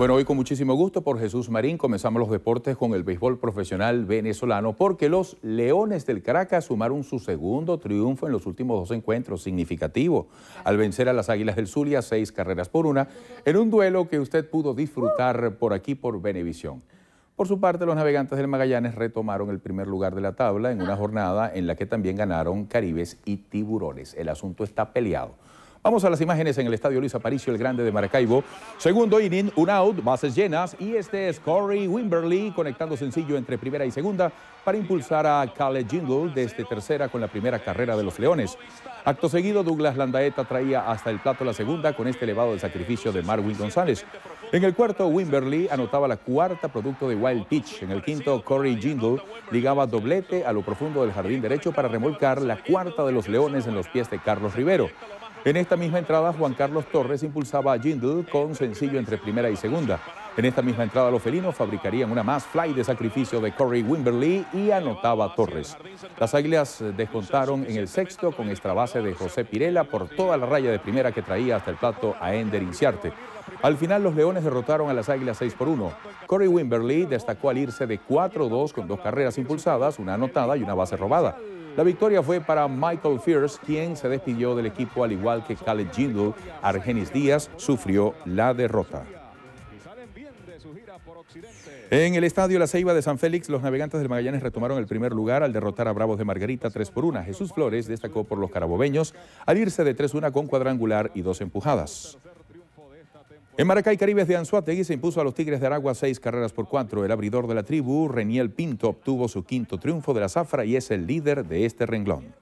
Bueno, hoy con muchísimo gusto por Jesús Marín comenzamos los deportes con el béisbol profesional venezolano porque los Leones del Caracas sumaron su segundo triunfo en los últimos dos encuentros significativo al vencer a las Águilas del Zulia seis carreras por una en un duelo que usted pudo disfrutar por aquí por Benevisión. Por su parte, los navegantes del Magallanes retomaron el primer lugar de la tabla en una jornada en la que también ganaron Caribes y Tiburones. El asunto está peleado. Vamos a las imágenes en el estadio Luis Aparicio el Grande de Maracaibo. Segundo inning, un out, bases llenas y este es Corey Wimberly conectando sencillo entre primera y segunda para impulsar a Cale Jingle desde este tercera con la primera carrera de los Leones. Acto seguido, Douglas Landaeta traía hasta el plato la segunda con este elevado de sacrificio de Marwin González. En el cuarto, Wimberly anotaba la cuarta producto de Wild Pitch. En el quinto, Corey Jingle ligaba doblete a lo profundo del jardín derecho para remolcar la cuarta de los Leones en los pies de Carlos Rivero. En esta misma entrada, Juan Carlos Torres impulsaba a Jindal con sencillo entre primera y segunda. En esta misma entrada, los felinos fabricarían una más fly de sacrificio de Corey Wimberly y anotaba Torres. Las águilas descontaron en el sexto con extra base de José Pirela por toda la raya de primera que traía hasta el plato a Ender Inciarte. Al final, los leones derrotaron a las águilas 6 por 1. Corey Wimberly destacó al irse de 4-2 con dos carreras impulsadas, una anotada y una base robada. La victoria fue para Michael Fierce, quien se despidió del equipo al igual que Khaled Jindal. Argenis Díaz sufrió la derrota. En el estadio La Ceiba de San Félix, los navegantes del Magallanes retomaron el primer lugar al derrotar a Bravos de Margarita 3 por 1. Jesús Flores destacó por los carabobeños al irse de 3-1 con cuadrangular y dos empujadas. En Maracay, Caribes de Anzuategui se impuso a los Tigres de Aragua seis carreras por cuatro. El abridor de la tribu, Reniel Pinto, obtuvo su quinto triunfo de la zafra y es el líder de este renglón.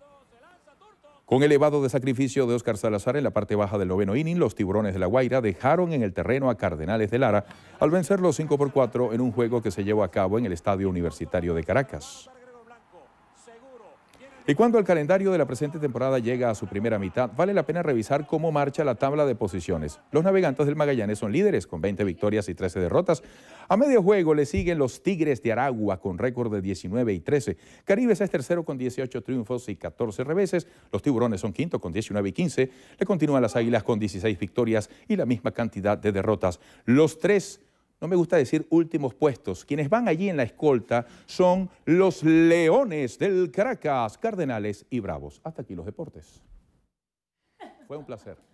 Con elevado de sacrificio de Óscar Salazar en la parte baja del noveno inning, los tiburones de La Guaira dejaron en el terreno a Cardenales de Lara al vencer los 5 por cuatro en un juego que se llevó a cabo en el Estadio Universitario de Caracas. Y cuando el calendario de la presente temporada llega a su primera mitad, vale la pena revisar cómo marcha la tabla de posiciones. Los navegantes del Magallanes son líderes con 20 victorias y 13 derrotas. A medio juego le siguen los Tigres de Aragua con récord de 19 y 13. Caribes es tercero con 18 triunfos y 14 reveses. Los Tiburones son quinto con 19 y 15. Le continúan las Águilas con 16 victorias y la misma cantidad de derrotas. Los tres no me gusta decir últimos puestos. Quienes van allí en la escolta son los Leones del Caracas, Cardenales y Bravos. Hasta aquí los deportes. Fue un placer.